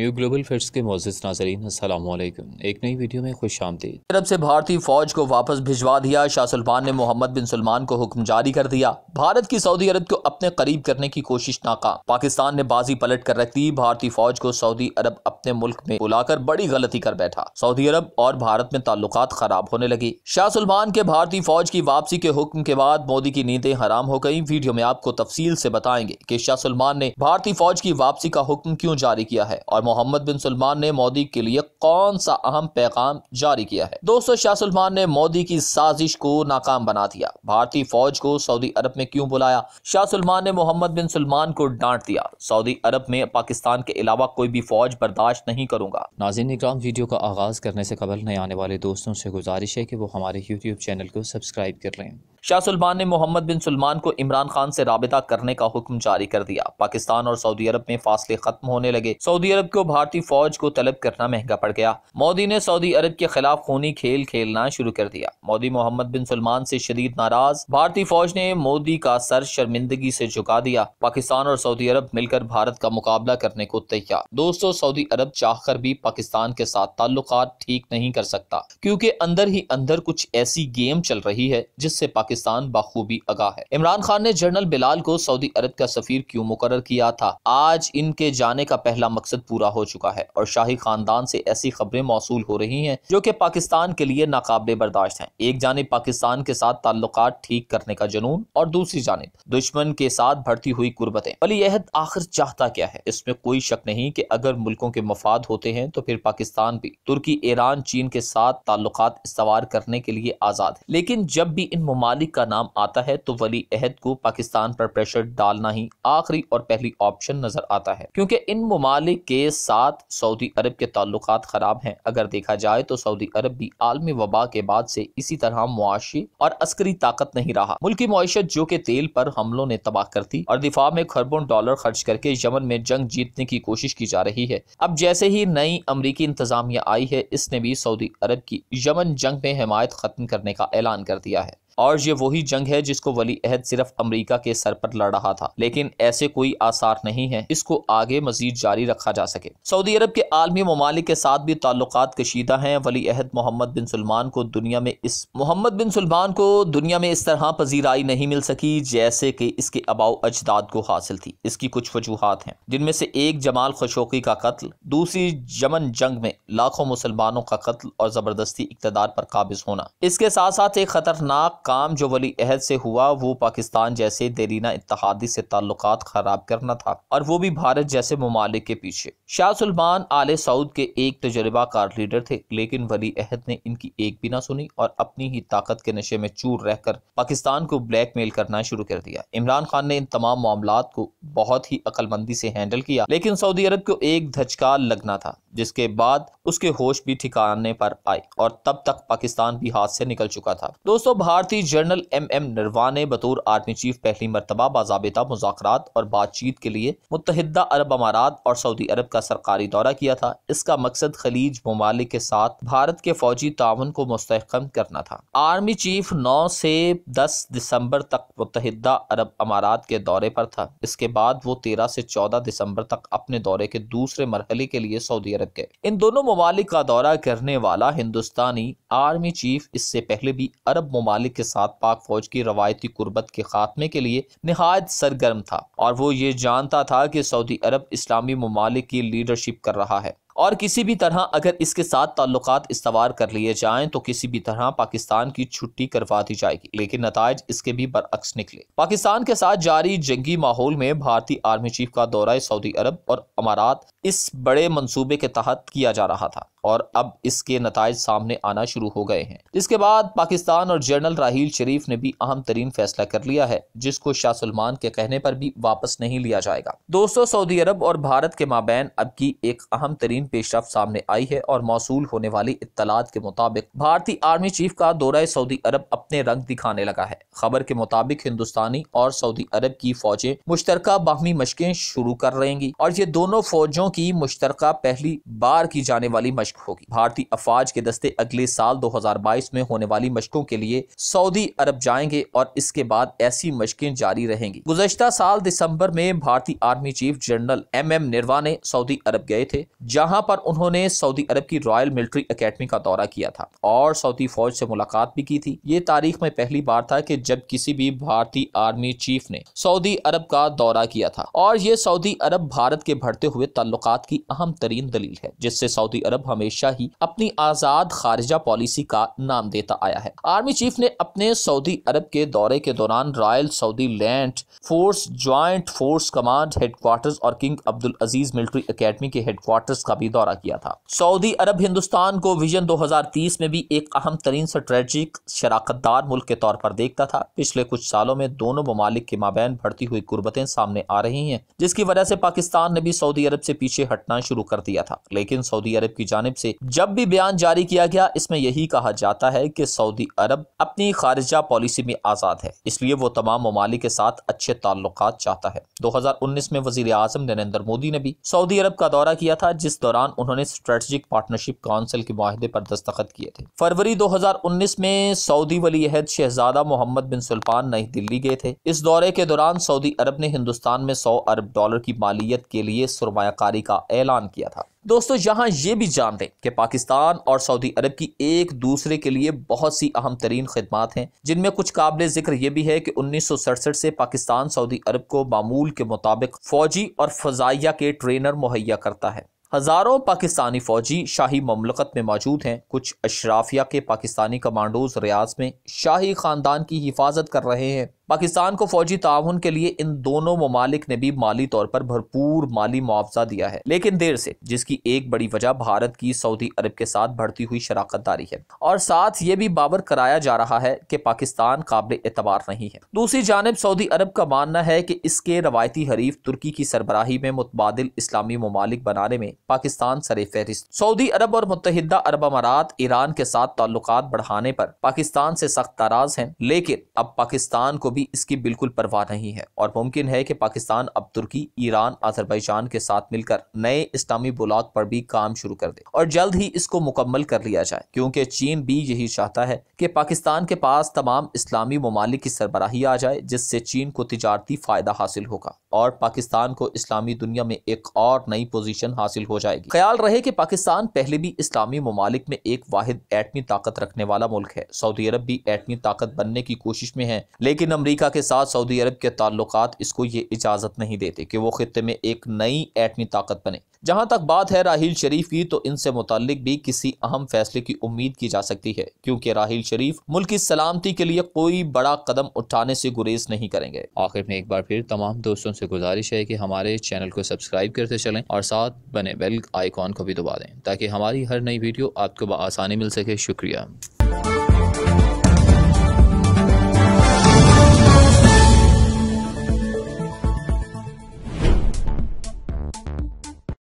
new global fits के Moses Nazreen Aslam एक नई वीडियो में खुश आमदी अरब से भारतीय फौज को वापस भिजवा दिया शाह सलमान ने मोहम्मद बिन सलमान को हुक्म जारी कर दिया भारत की सऊदी अरब को अपने करीब करने की कोशिश नाकाम पाकिस्तान ने बाजी पलट कर रख दी भारतीय फौज को सऊदी अरब अपने मुल्क में बुलाकर बड़ी गलती कर बैठा सऊदी अरब और भारत में ताल्लुक खराब होने लगी शाह सलमान के भारतीय फौज की वापसी के हुक्म के बाद मोदी की नींदें हराम हो गई वीडियो में आपको तफसील ऐसी बताएंगे की शाह सलमान ने भारतीय फौज की वापसी का हुक्म क्यूँ जारी किया है और मोहम्मद बिन सलमान ने मोदी के लिए कौन सा अहम पैगाम जारी किया है दोस्तों शाह सलमान ने मोदी की साजिश को नाकाम बना दिया भारतीय फौज को सऊदी अरब में क्यों बुलाया शाह सलमान ने मोहम्मद बिन सलमान को डांट दिया सऊदी अरब में पाकिस्तान के अलावा कोई भी फौज बर्दाश्त नहीं करूंगा नाजिन इक्राम वीडियो का आगाज करने से कबल नए आने वाले दोस्तों से गुजारिश है की वो हमारे यूट्यूब चैनल को सब्सक्राइब कर लें शाह सलमान ने मोहम्मद बिन सलमान को इमरान खान से रबता करने का हुक्म जारी कर दिया पाकिस्तान और सऊदी अरब में फासले खत्म होने लगे सऊदी अरब को भारतीय फौज को तलब करना महंगा पड़ गया मोदी ने सऊदी अरब के खिलाफ खूनी खेल खेलना शुरू कर दिया मोदी मोहम्मद बिन सलमान से शदीद नाराज भारतीय फौज ने मोदी का सर शर्मिंदगी से झुका दिया पाकिस्तान और सऊदी अरब मिलकर भारत का मुकाबला करने को तैयार दोस्तों सऊदी अरब चाह भी पाकिस्तान के साथ ताल्लुक ठीक नहीं कर सकता क्यूँकी अंदर ही अंदर कुछ ऐसी गेम चल रही है जिससे पाकिस्तान पाकिस्तान बखूबी आगाह है इमरान खान ने जनरल बिलाल को सऊदी अरब का सफीर क्यों मुकर किया था आज इनके जाने का पहला मकसद पूरा हो चुका है और शाही खानदान से ऐसी खबरें मौसू हो रही हैं जो कि पाकिस्तान के लिए नाकबले बर्दाश्त हैं एक जाने पाकिस्तान के साथ ताल्लुक ठीक करने का जुनून और दूसरी जानब दुश्मन के साथ भर्ती हुई कुर्बतें वली अहद आखिर चाहता क्या है इसमें कोई शक नहीं की अगर मुल्कों के मफाद होते हैं तो फिर पाकिस्तान भी तुर्की ईरान चीन के साथ ताल्लुक इसवार करने के लिए आज़ाद है लेकिन जब भी इन ममालिक मालिक का नाम आता है तो वली अहद को पाकिस्तान पर प्रेशर डालना ही आखिरी और पहली ऑप्शन नजर आता है क्योंकि इन ममालिक के साथ सऊदी अरब के ताल्लुक खराब हैं अगर देखा जाए तो सऊदी अरब भी आलमी वबा के बाद से इसी तरह मुआशी और अस्करी ताकत नहीं रहा मुल्की मीशत जो के तेल पर हमलों ने तबाह कर दी और दिफा में खरबों डॉलर खर्च करके यमन में जंग जीतने की कोशिश की जा रही है अब जैसे ही नई अमरीकी इंतजामिया आई है इसने भी सऊदी अरब की यमन जंग में हमायत खत्म करने का ऐलान कर दिया है और ये वही जंग है जिसको वली अहद सिर्फ अमरीका के सर पर लड़ रहा था लेकिन ऐसे कोई आसार नहीं है इसको आगे मजीद जारी रखा जा सके सऊदी अरब के आलमी ममालिक के साथ भी ताल्लुक कशीदा हैं वली अहद मोहम्मद बिन सलमान को दुनिया में इस मोहम्मद बिन सलमान को दुनिया में इस तरह पजीराई नहीं मिल सकी जैसे कि इसके अबाव अजदाद को हासिल थी इसकी कुछ वजूहत हैं जिनमें से एक जमाल खशोकी का कत्ल दूसरी जमन जंग में लाखों मुसलमानों का कत्ल और जबरदस्ती इकतदार पर काबिज होना इसके साथ साथ एक खतरनाक काम जो वली अहद से हुआ वो पाकिस्तान जैसे देरीना इतहादी से ताल्लुक ख़राब करना था और वो भी भारत जैसे ममालिक के पीछे शाह सलमान आल सऊद के एक कार लीडर थे लेकिन वली अहद ने इनकी एक भी ना सुनी और अपनी ही ताकत के नशे में चूर रहकर पाकिस्तान को ब्लैक मेल करना शुरू कर दिया इमरान खान ने इन तमाम मामला को बहुत ही अक्लमंदी से हैंडल किया लेकिन सऊदी अरब को एक धचका लगना था जिसके बाद उसके होश भी ठिकाने पर आए और तब तक पाकिस्तान भी हाथ से निकल चुका था दोस्तों भारतीय जनरल एम एम नरवा ने बतौर आर्मी चीफ पहली मरतबा बाबा मुजात और बातचीत के लिए मुतहदा अरब अमारात और सऊदी अरब का सरकारी दौरा किया था इसका मकसद खलीज ममालिक के साथ भारत के फौजी ताउन को मुस्तकम करना था आर्मी चीफ नौ से दस दिसंबर तक मुतहदा अरब अमारात के दौरे पर था इसके बाद वो तेरह से चौदह दिसंबर तक अपने दौरे के दूसरे मरहले के लिए सऊदी रख गए इन दोनों ममालिक का दौरा करने वाला हिंदुस्तानी आर्मी चीफ इससे पहले भी अरब ममालिक के साथ पाक फौज की रवायती कुर्बत के खात्मे के लिए नहायत सरगर्म था और वो ये जानता था कि सऊदी अरब इस्लामी ममालिक की लीडरशिप कर रहा है और किसी भी तरह अगर इसके साथ ताल्लुक इस्तवार कर लिए जाएं तो किसी भी तरह पाकिस्तान की छुट्टी करवा दी जाएगी लेकिन नतज इसके भी बरअक्स निकले पाकिस्तान के साथ जारी जंगी माहौल में भारतीय आर्मी चीफ का दौरा सऊदी अरब और अमारात इस बड़े मनसूबे के तहत किया जा रहा था और अब इसके नतज सामने आना शुरू हो गए हैं इसके बाद पाकिस्तान और जनरल राहील शरीफ ने भी अहम तरीन फैसला कर लिया है जिसको शाह सलमान के कहने पर भी वापस नहीं लिया जाएगा दोस्तों सऊदी अरब और भारत के माबेन अब की एक अहम तरीन पेशरफ सामने आई है और मौसू होने वाली इतलात के मुताबिक भारतीय आर्मी चीफ का दौरा सऊदी अरब अपने रंग दिखाने लगा है खबर के मुताबिक हिंदुस्तानी और सऊदी अरब की फौजें मुश्तर बाहमी मशकें शुरू कर रहेगी और ये दोनों फौजों की मुश्तर पहली बार की जाने वाली मश्क होगी भारतीय अफवाज के दस्ते अगले साल 2022 में होने वाली मशकों के लिए सऊदी अरब जाएंगे और इसके बाद ऐसी मशकें जारी रहेंगी गुजशत साल दिसंबर में भारतीय army chief general M M निर्वा ने सऊदी अरब गए थे जहाँ पर उन्होंने सऊदी अरब की रॉयल मिलिट्री अकेडमी का दौरा किया था और सऊदी फौज से मुलाकात भी की थी ये तारीख में पहली बार था कि जब किसी भी भारतीय आर्मी चीफ ने सऊदी अरब का दौरा किया था और ये सऊदी अरब भारत के बढ़ते हुए तल्लुकात की अहम तरीन दलील है जिससे सऊदी अरब हम हमेशा ही अपनी आजाद खारिजा पॉलिसी का नाम देता आया है आर्मी चीफ ने अपने सऊदी अरब के दौरे के दौरान royal Saudi land force joint force command headquarters और King Abdul Aziz military academy के हेडक्वार्टर्स का भी दौरा किया था सऊदी अरब हिंदुस्तान को विजन 2030 में भी एक अहम तरीन स्ट्रेटिक शराकतदार मुल्क के तौर पर देखता था पिछले कुछ सालों में दोनों ममालिक के माबेन बढ़ती हुई गुर्बतें सामने आ रही हैं जिसकी वजह से पाकिस्तान ने भी सऊदी अरब से पीछे हटना शुरू कर दिया था लेकिन सऊदी अरब की जानब जानब से जब भी बयान जारी किया गया इसमें यही कहा जाता है कि सऊदी अरब अपनी खारजा पॉलिसी में आज़ाद है इसलिए वो तमाम ममालिक के साथ अच्छे ताल्लुक चाहता है दो हजार उन्नीस में वजीर अजम नरेंद्र मोदी ने भी सऊदी अरब का दौरा किया था जिस दौरान उन्होंने स्ट्रेटजिक पार्टनरशिप काउंसिल के माहदे पर दस्तखत किए थे फरवरी दो हजार उन्नीस में सऊदी वली अहद शहजादा मोहम्मद बिन सुल्तान नई दिल्ली गए थे इस दौरे के दौरान सऊदी अरब ने हिंदुस्तान में सौ अरब डॉलर की मालियत के लिए सरमाकारी का ऐलान किया था दोस्तों यहाँ ये भी जान दें कि पाकिस्तान और सऊदी अरब की एक दूसरे के लिए बहुत सी अहम तरीन खदमात हैं जिनमें कुछ काबिल जिक्र यह भी है कि उन्नीस सौ सड़सठ से पाकिस्तान सऊदी अरब को मामूल के मुताबिक फौजी और फजाइया के ट्रेनर मुहैया करता है हजारों पाकिस्तानी फौजी शाही ममलकत में मौजूद हैं कुछ अशराफिया के पाकिस्तानी कमांडोज रियाज में शाही खानदान की हिफाजत कर रहे हैं पाकिस्तान को फौजी ताउन के लिए इन दोनों ममालिक ने भी माली तौर पर भरपूर माली मुआवजा दिया है लेकिन देर से जिसकी एक बड़ी वजह भारत की सऊदी अरब के साथ बढ़ती हुई दारी है और साथ ये भी बाबर कराया जा रहा है कि पाकिस्तान काबिल एतबार नहीं है दूसरी जानब सऊदी अरब का मानना है कि इसके रवायती हरीफ तुर्की की सरबराही में मुतबादल इस्लामी ममालिक बनाने में पाकिस्तान सर फहरिस्त सऊदी अरब और मुतहदा अरब अमारात ईरान के साथ ताल्लुक बढ़ाने पर पाकिस्तान से सख्त नाराज हैं लेकिन अब पाकिस्तान को भी भी इसकी बिल्कुल परवाह नहीं है और मुमकिन है कि पाकिस्तान अब तुर्की ईरान अजरबैजान के साथ मिलकर नए इस्लामी ब्लॉक पर भी काम शुरू कर दे और जल्द ही इसको मुकम्मल कर लिया जाए क्योंकि चीन भी यही चाहता है कि पाकिस्तान के पास तमाम इस्लामी ममालिक की सरबराही आ जाए जिससे चीन को तजारती फ़ायदा हासिल होगा और पाकिस्तान को इस्लामी दुनिया में एक और नई पोजीशन हासिल हो जाएगी ख्याल रहे कि पाकिस्तान पहले भी इस्लामी ममालिक में एक वाहिद एटमी ताकत रखने वाला मुल्क है सऊदी अरब भी एटमी ताकत बनने की कोशिश में है लेकिन अमरीका अमरीका के साथ सऊदी अरब के ताल्लुक इसको ये इजाज़त नहीं देते कि वो ख़त्े में एक नई एटमी ताकत बने जहाँ तक बात है राहील शरीफ की तो इनसे मुतलिक भी किसी अहम फैसले की उम्मीद की जा सकती है क्योंकि राहील शरीफ मुल्क की सलामती के लिए कोई बड़ा कदम उठाने से गुरेज नहीं करेंगे आखिर में एक बार फिर तमाम दोस्तों से गुजारिश है कि हमारे चैनल को सब्सक्राइब करते चलें और साथ बने बेल आइकॉन को भी दबा दें ताकि हमारी हर नई वीडियो आपको आसानी मिल सके शुक्रिया